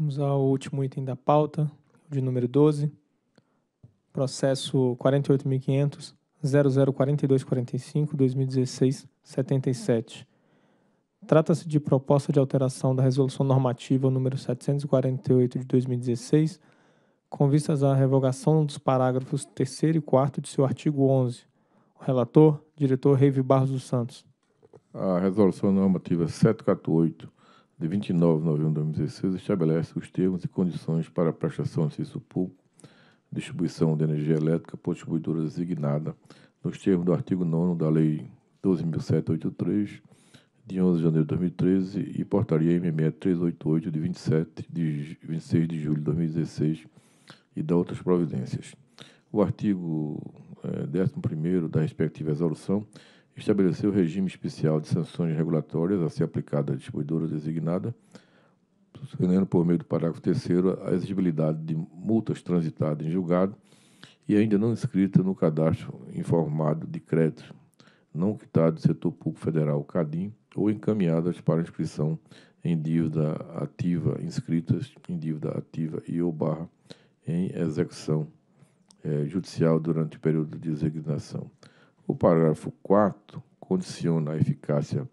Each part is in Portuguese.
Vamos ao último item da pauta, de número 12, processo 48.500.0042.45.2016.77. 2016 77 Trata-se de proposta de alteração da Resolução Normativa número 748 de 2016, com vistas à revogação dos parágrafos 3 e 4 de seu artigo 11. O relator, diretor Reive Barros dos Santos. A Resolução Normativa 748 de 29 de novembro de 2016 estabelece os termos e condições para a prestação de serviço público, distribuição de energia elétrica por distribuidora designada, nos termos do artigo 9 da Lei 12.783, de 11 de janeiro de 2013, e portaria MME 388, de 27 de 26 de julho de 2016, e da outras providências. O artigo 11 eh, da respectiva resolução estabeleceu o regime especial de sanções regulatórias a ser aplicada à distribuidora designada, suspendendo por meio do parágrafo 3 a exigibilidade de multas transitadas em julgado e ainda não inscrita no cadastro informado de créditos não quitado do setor público federal, CADIM, ou encaminhadas para inscrição em dívida ativa, inscritas em dívida ativa e ou barra em execução eh, judicial durante o período de designação. O parágrafo 4 condiciona a eficácia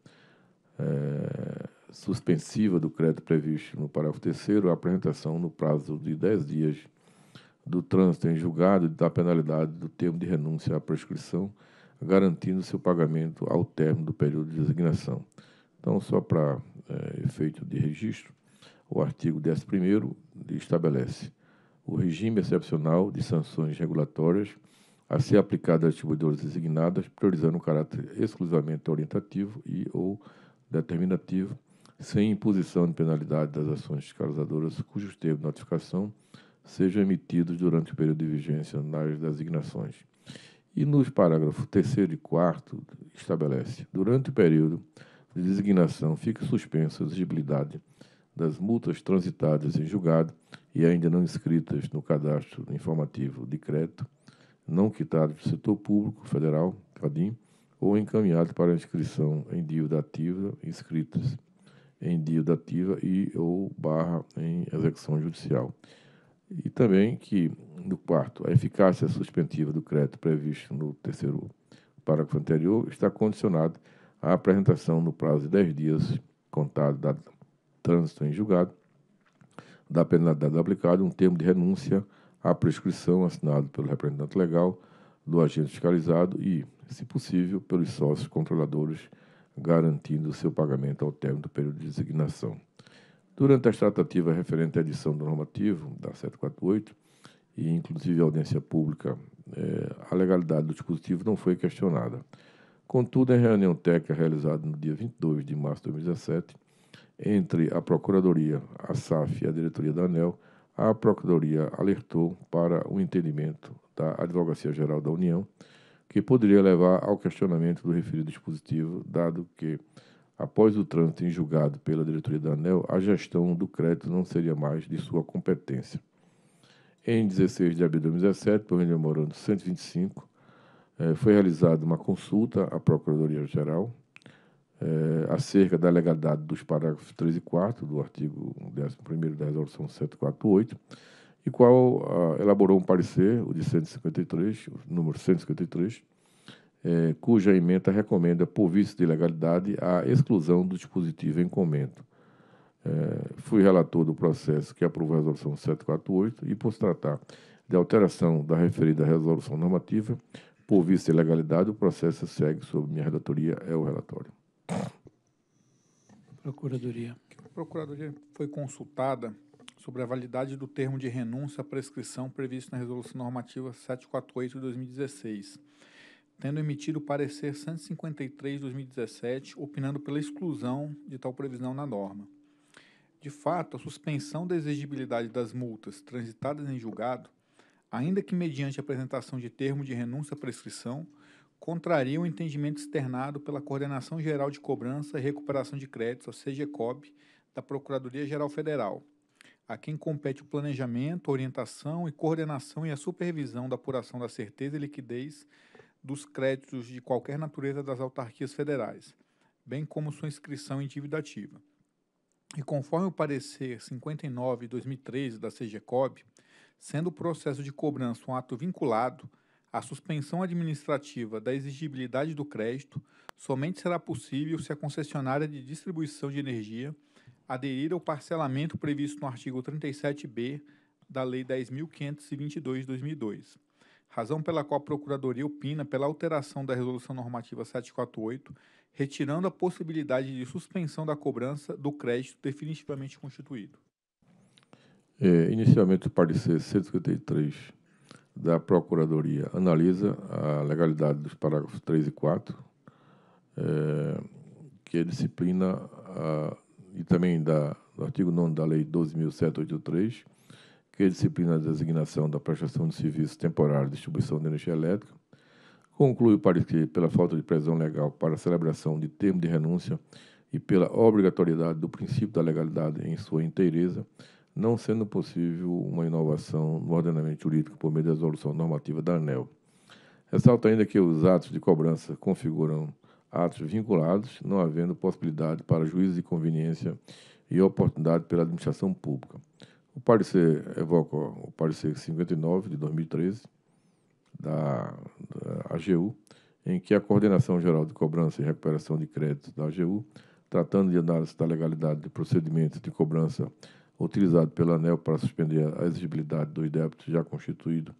é, suspensiva do crédito previsto no parágrafo 3 à apresentação no prazo de 10 dias do trânsito em julgado da penalidade do termo de renúncia à prescrição, garantindo seu pagamento ao término do período de designação. Então, só para é, eh, efeito de registro, o artigo 11 estabelece o regime excepcional de sanções regulatórias a ser aplicada a atribuidores designadas, priorizando o caráter exclusivamente orientativo e ou determinativo, sem imposição de penalidade das ações fiscalizadoras cujos termos de notificação sejam emitidos durante o período de vigência nas designações. E nos parágrafos 3 e 4 estabelece, durante o período de designação, fica suspensa a exigibilidade das multas transitadas em julgado e ainda não inscritas no cadastro informativo de crédito não quitado do setor público federal, CADIM, ou encaminhado para inscrição em dívida ativa, inscritos em dívida ativa e ou barra em execução judicial. E também que, no quarto, a eficácia suspensiva do crédito previsto no terceiro parágrafo anterior está condicionada à apresentação no prazo de 10 dias contado da trânsito em julgado da penalidade aplicada um termo de renúncia a prescrição assinado pelo representante legal do agente fiscalizado e, se possível, pelos sócios controladores, garantindo seu pagamento ao término do período de designação. Durante as tratativas referente à edição do normativo da 748 e, inclusive, à audiência pública, eh, a legalidade do dispositivo não foi questionada. Contudo, em reunião técnica realizada no dia 22 de março de 2017, entre a Procuradoria, a SAF e a Diretoria da ANEL, a Procuradoria alertou para o entendimento da Advocacia Geral da União, que poderia levar ao questionamento do referido dispositivo, dado que, após o trânsito em julgado pela diretoria da ANEL, a gestão do crédito não seria mais de sua competência. Em 16 de abril de 2017, por memorando 125, eh, foi realizada uma consulta à Procuradoria Geral é, acerca da legalidade dos parágrafos 3 e 4 do artigo 11 da Resolução 748, e qual a, ah, elaborou um parecer, o de 153, o número 153, é, cuja emenda recomenda, por vício de legalidade, a exclusão do dispositivo em comento. É, fui relator do processo que aprovou a Resolução 748 e, por se tratar de alteração da referida resolução normativa, por vício de legalidade, o processo segue sob minha relatoria, é o relatório. Procuradoria. A Procuradoria foi consultada sobre a validade do termo de renúncia à prescrição previsto na Resolução Normativa 748 de 2016, tendo emitido o parecer 153 de 2017, opinando pela exclusão de tal previsão na norma. De fato, a suspensão da exigibilidade das multas transitadas em julgado, ainda que mediante apresentação de termo de renúncia à prescrição, contraria o entendimento externado pela Coordenação Geral de Cobrança e Recuperação de Créditos, a CGCOB, da Procuradoria Geral Federal, a quem compete o planejamento, orientação e coordenação e a supervisão da apuração da certeza e liquidez dos créditos de qualquer natureza das autarquias federais, bem como sua inscrição em dívida ativa. E conforme o parecer 59/2013 da CGCOB, sendo o processo de cobrança um ato vinculado, a suspensão administrativa da exigibilidade do crédito somente será possível se a concessionária de distribuição de energia aderir ao parcelamento previsto no artigo 37b da Lei 10.522 de 2002, razão pela qual a Procuradoria opina pela alteração da Resolução Normativa 748, retirando a possibilidade de suspensão da cobrança do crédito definitivamente constituído. É, inicialmente, o parecer 153 da Procuradoria analisa a legalidade dos parágrafos 3 e 4, é, eh, que disciplina a, e também da, do artigo 9 da Lei 12.783, que disciplina a designação da prestação de serviço temporário de distribuição de energia elétrica, conclui para que, pela falta de previsão legal para a celebração de termo de renúncia e pela obrigatoriedade do princípio da legalidade em sua inteireza, não sendo possível uma inovação no ordenamento jurídico por meio da resolução normativa da ANEL. Ressalta ainda que os atos de cobrança configuram atos vinculados, não havendo possibilidade para juízes de conveniência e oportunidade pela administração pública. O parecer evoca o parecer 59 de 2013 da, da AGU, em que a Coordenação Geral de Cobrança e Recuperação de Créditos da AGU, tratando de análise da legalidade de procedimentos de cobrança utilizado pela ANEL para suspender a exigibilidade dos débitos já constituído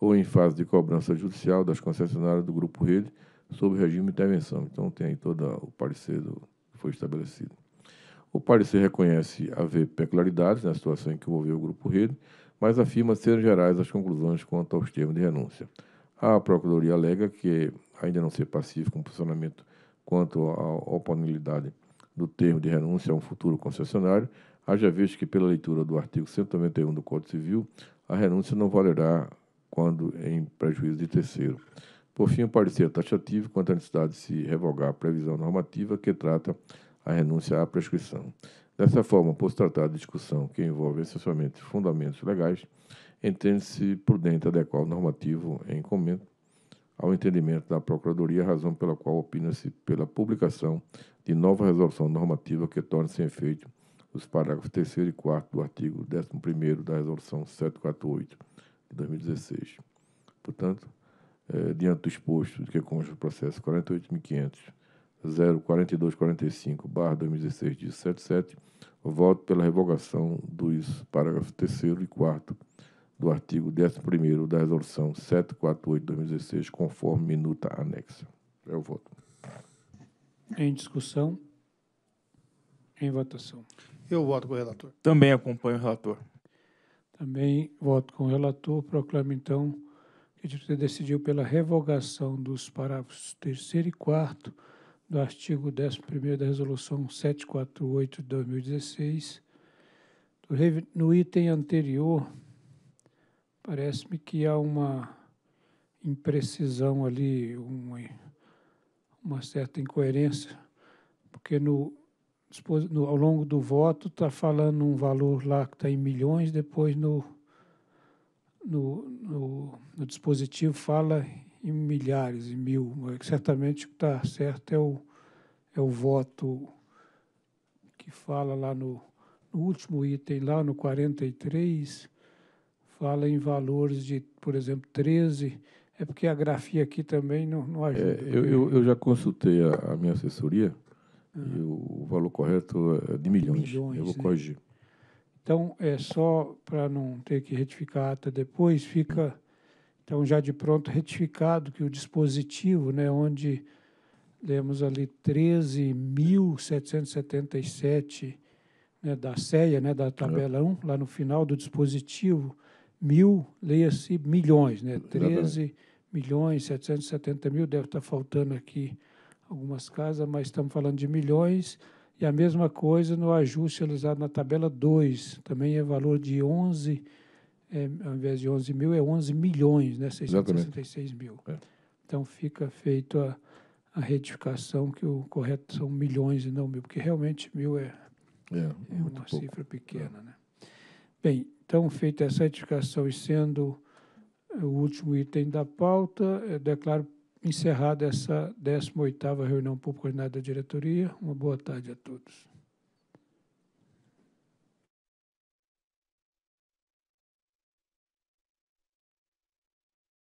ou em fase de cobrança judicial das concessionárias do Grupo Rede sob regime de intervenção. Então, tem aí todo o parecer que foi estabelecido. O parecer reconhece haver peculiaridades na situação em que envolveu o Grupo Rede, mas afirma serem gerais as conclusões quanto aos termos de renúncia. A Procuradoria alega que, ainda não ser pacífico um posicionamento quanto à oponibilidade do termo de renúncia a um futuro concessionário, Haja visto que, pela leitura do artigo 191 do Código Civil, a renúncia não valerá quando em prejuízo de terceiro. Por fim, o parecer taxativo quanto à necessidade de se revogar a previsão normativa que trata a renúncia à prescrição. Dessa forma, por se tratar de discussão que envolve essencialmente fundamentos legais, entende-se prudente adequar o normativo em comento ao entendimento da Procuradoria, razão pela qual opina-se pela publicação de nova resolução normativa que torne sem efeito os parágrafos 3 e 4 do artigo 11 da Resolução 748 de 2016. Portanto, eh, diante do exposto de que consta o processo 48.500.04245-2016 de 77, voto pela revogação dos parágrafos 3 e 4 do artigo 11 da Resolução 748-2016, de conforme minuta anexa. É o voto. Em discussão. Em votação. Eu voto com o relator. Também acompanho o relator. Também voto com o relator. Proclamo, então, que a diretoria decidiu pela revogação dos parágrafos 3 e 4 do artigo 11 da Resolução 748 de 2016. No item anterior, parece-me que há uma imprecisão ali, uma, uma certa incoerência, porque no ao longo do voto, está falando um valor lá que está em milhões, depois no, no, no, no dispositivo fala em milhares, em mil. Certamente o que está certo é o, é o voto que fala lá no, no último item, lá no 43, fala em valores de, por exemplo, 13. É porque a grafia aqui também não, não ajuda. É, eu, eu, eu, já consultei a, a minha assessoria Uhum. E o, valor correto é de milhões. milhões Eu vou né? corrigir. Então, é só para não ter que retificar a ata depois, fica então já de pronto retificado que o dispositivo, né, onde lemos ali 13.777 né, da CEA, né, da tabela 1, lá no final do dispositivo, mil, leia-se milhões, né, 13 mil, deve estar tá faltando aqui algumas casas, mas estamos falando de milhões. E a mesma coisa no ajuste realizado na tabela 2, também é valor de 11, é, ao invés de 11 mil, é 11 milhões, né? 666 mil. É. Então fica feita a, a retificação que o correto são milhões e não mil, porque realmente mil é, é, é uma pouco. cifra pequena, é. né? Bem, então feita essa retificação e sendo é, o último item da pauta, eu declaro encerrada essa 18ª reunião por coordenada da diretoria. Uma boa tarde a todos.